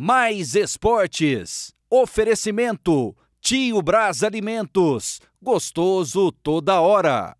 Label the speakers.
Speaker 1: Mais esportes. Oferecimento. Tio Braz Alimentos. Gostoso toda hora.